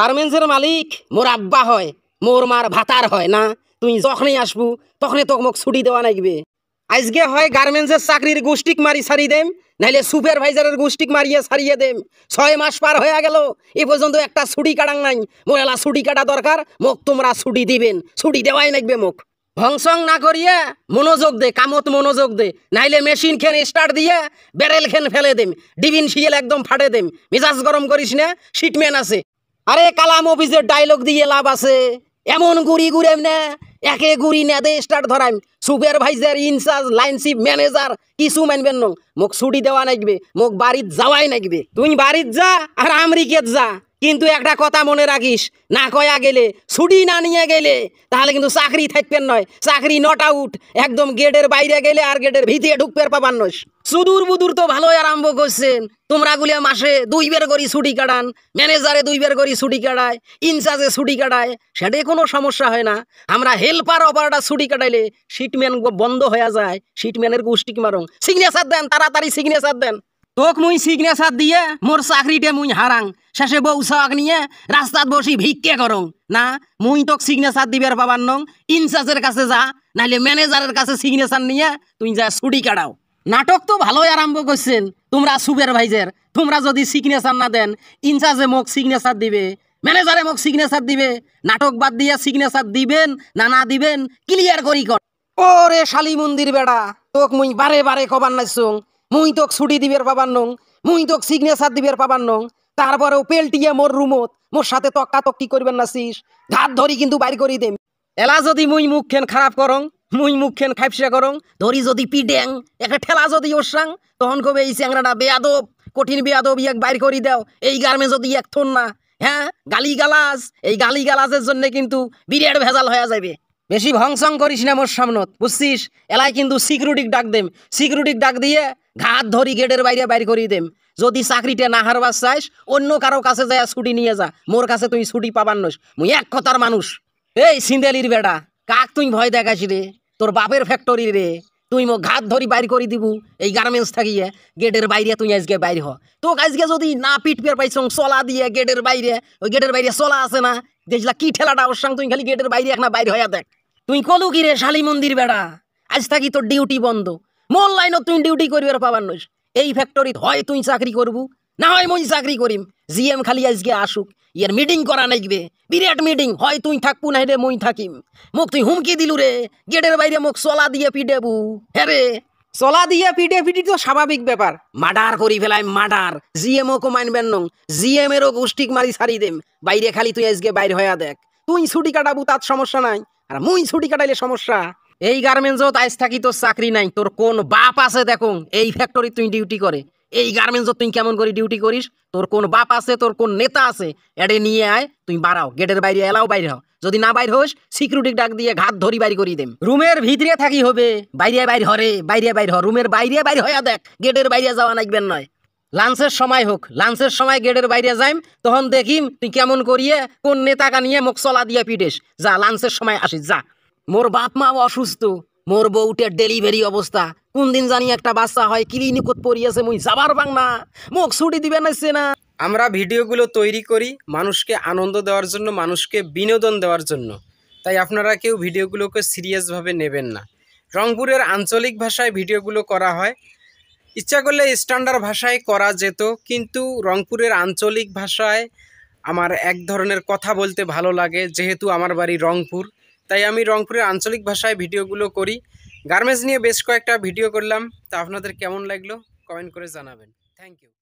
গার্মেন্টসের মালিক মোর আব্বা হয় মোর মার ভাতার হয় না তুই যখনই আসবো তখনই তো মোক ছুটি দেওয়া লাগবে আজকে হয় গার্মেন্টসের চাকরির গোষ্ঠিক মারি সারি দেম নাইলে সুপারভাইজারের গোষ্ঠিক মারিয়ে সারিয়ে দেম ছয় মাস পার হয়ে গেল এ পর্যন্ত একটা ছুটি কাটাং নাই এলা ছুটি কাটা দরকার মোক তোমরা ছুটি দিবেন ছুটি দেওয়াই লাগবে মোক ভংসং না করিয়ে মনোযোগ দে কামত মনোযোগ দে নাইলে মেশিন খেন স্টার্ট দিয়ে ব্যারেল খেন ফেলে দেম ডিবিন শিয়েল একদম ফাটে দেম মেজাজ গরম করিস না শিটম্যান আছে আরে কালাম অফিসের ডাইলগ দিয়ে লাভ আছে এমন গুড়ি ঘুরেম না একে গুড়ি নেদে স্টার্ট ধরাইম সুপারভাইজার ইনচার্জ লাইনশিপ ম্যানেজার কিছু মানবেন নং মোক ছুটি দেওয়া নাগবে মোক বাড়িত যাওয়াই নাগবে তুই বাড়িত যা আর আমেরিকাত যা কিন্তু একটা কথা মনে রাখিস না কয়া গেলে ছুটি না নিয়ে গেলে তাহলে কিন্তু চাকরি থাকবেন নয় চাকরি নট আউট একদম গেটের বাইরে গেলে আর গেটের ভিতরে ঢুকপের পাবার নয় সুদূর বুদুর তো ভালোই আরম্ভ করছেন তোমরা গুলিয়া মাসে দুই বের করি ছুটি কাটান ম্যানেজারে দুই বের করি ছুটি কাটায় ইনচার্জে ছুটি কাটায় সেটাই কোনো সমস্যা হয় না আমরা হেল্পার অপারেটার ছুটি কাটাইলে সিটম্যান বন্ধ হয়ে যায় সিটম্যানের গোষ্ঠী মারং সিগনেচার দেন তাড়াতাড়ি সিগনেচার দেন তোক মুই সিগনেচার দিয়ে মোর চাকরিতে মুই হারাং শেষে বউ সাক নিয়ে রাস্তাত বসি ভিক্ষে করং না মুই তোক সিগনেচার দিবের পাবার নং ইনচার্জের কাছে যা নাহলে ম্যানেজারের কাছে সিগনেচার নিয়ে তুই যা ছুটি কাটাও নাটক তো ভালোই আরম্ভ করছেন তোমরা সুপারভাইজার তোমরা যদি সিগনেচার না দেন ইনচার্জে মোক সিগনেচার দিবে ম্যানেজারে মোক সিগনেচার দিবে নাটক বাদ দিয়ে সিগনেচার দিবেন না না দিবেন ক্লিয়ার করি কর রে শালি মন্দির বেড়া তোক মুই বারে বারে কবার নাইছুং মুই তোক ছুটি দিবের পাবার নং মুই তোক সিগনেচার দিবের পাবার নং তারপরেও পেল্টিয়ে মোর রুমত মোর সাথে তক্কা তক্কি করবেন না শিস ধার ধরি কিন্তু বাইর করি দেম এলা যদি মুই খেন খারাপ করং মুই খেন খাইপসা করং ধরি যদি পিডেং একটা ঠেলা যদি ওসাং তখন কবে এই চ্যাংরাটা বেয়াদব কঠিন বেয়াদব ইয়াক বাইর করি দাও এই গার্মে যদি এক থন না হ্যাঁ গালি গালাজ এই গালি গালাজের জন্য কিন্তু বিরাট ভেজাল হয়ে যাবে বেশি ভংসং করিস না মোর সামনত বুঝছিস এলাই কিন্তু সিকিউরিটি ডাক দেম সিকিউরিটি ডাক দিয়ে ঘাত ধরি গেটের বাইরে বাইর করিয়ে দেম যদি চাকরিটা না হারবার চাইস অন্য কারো কাছে যায় ছুটি নিয়ে যা মোর কাছে তুই ছুটি পাবার নস মুই এক কথার মানুষ এই সিন্দেলির বেটা কাক তুই ভয় দেখাস রে তোর বাপের ফ্যাক্টরি রে তুই মো ঘাত ধরি বাইর করে দিব এই গার্মেন্টস থাকিয়ে গেটের বাইরে তুই আজকে বাইর হ তোকে আজকে যদি না পিট পেয়ে পাইছ চলা দিয়ে গেটের বাইরে ওই গেটের বাইরে চলা আছে না দেখলা কি ঠেলাটা অবশ্য তুই খালি গেটের বাইরে এক না বাইর হইয়া দেখ তুই কলু কিরে শালি মন্দির বেড়া আজ থাকি তোর ডিউটি বন্ধ মোল লাইনত তুই ডিউটি করবার পাবার নইস এই ফ্যাক্টরি হয় তুই চাকরি করবু না হয় মই চাকরি করিম জি এম খালি আজকে আসুক ইয়ার মিটিং করা নাইবে বিরাট মিটিং হয় তুই থাকবু না রে মই থাকিম মোক তুই হুমকি দিলু রে গেটের বাইরে মোক চলা দিয়ে পিটেবু হ্যাঁ রে চলা দিয়ে পিটে পিটি তো স্বাভাবিক ব্যাপার মার্ডার করি ফেলাই মার্ডার জিএম ও কমাইনবেন নং জিএম এরও গোষ্ঠীক মারি সারি দেম বাইরে খালি তুই আজকে বাইর হইয়া দেখ তুই ছুটি কাটাবু তার সমস্যা নাই আর মুই ছুটি কাটাইলে সমস্যা এই গার্মেন্টসও তাই থাকি তোর চাকরি নাই তোর কোন বাপ আছে দেখো এই ফ্যাক্টরি তুই ডিউটি করে এই গার্মেন্টস তুই কেমন করে ডিউটি করিস তোর কোন বাপ আছে তোর কোন নেতা আছে এডে নিয়ে আয় তুই বাড়াও গেটের বাইরে এলাও বাইরে হও যদি না বাইর হোস সিকিউরিটি ডাক দিয়ে ঘাত ধরি বাইর করিয়ে দেম রুমের ভিতরে থাকি হবে বাইরে বাইর হরে বাইরে বাইর হ রুমের বাইরে বাইর হয়া দেখ গেটের বাইরে যাওয়া নাইবেন নয় লাঞ্চের সময় হোক লাঞ্চের সময় গেটের বাইরে যাইম তখন দেখিম তুই কেমন করিয়ে কোন নেতাকা নিয়ে মুখ চলা দিয়ে পিটেস যা লাঞ্চের সময় আসিস যা মোর বাপ মাও অসুস্থ মোর বউটের ডেলিভারি অবস্থা কোন দিন জানি একটা বাচ্চা হয় ক্লিনিকত পড়িয়েছে মুই যাবার পাং না মুখ ছুটি দিবে নাইছে না আমরা ভিডিওগুলো তৈরি করি মানুষকে আনন্দ দেওয়ার জন্য মানুষকে বিনোদন দেওয়ার জন্য তাই আপনারা কেউ ভিডিওগুলোকে সিরিয়াসভাবে নেবেন না রংপুরের আঞ্চলিক ভাষায় ভিডিওগুলো করা হয় ইচ্ছা করলে স্ট্যান্ডার্ড ভাষায় করা যেত কিন্তু রংপুরের আঞ্চলিক ভাষায় আমার এক ধরনের কথা বলতে ভালো লাগে যেহেতু আমার বাড়ি রংপুর তাই আমি রংপুরের আঞ্চলিক ভাষায় ভিডিওগুলো করি গার্মেন্টস নিয়ে বেশ কয়েকটা ভিডিও করলাম তা আপনাদের কেমন লাগলো কমেন্ট করে জানাবেন থ্যাংক ইউ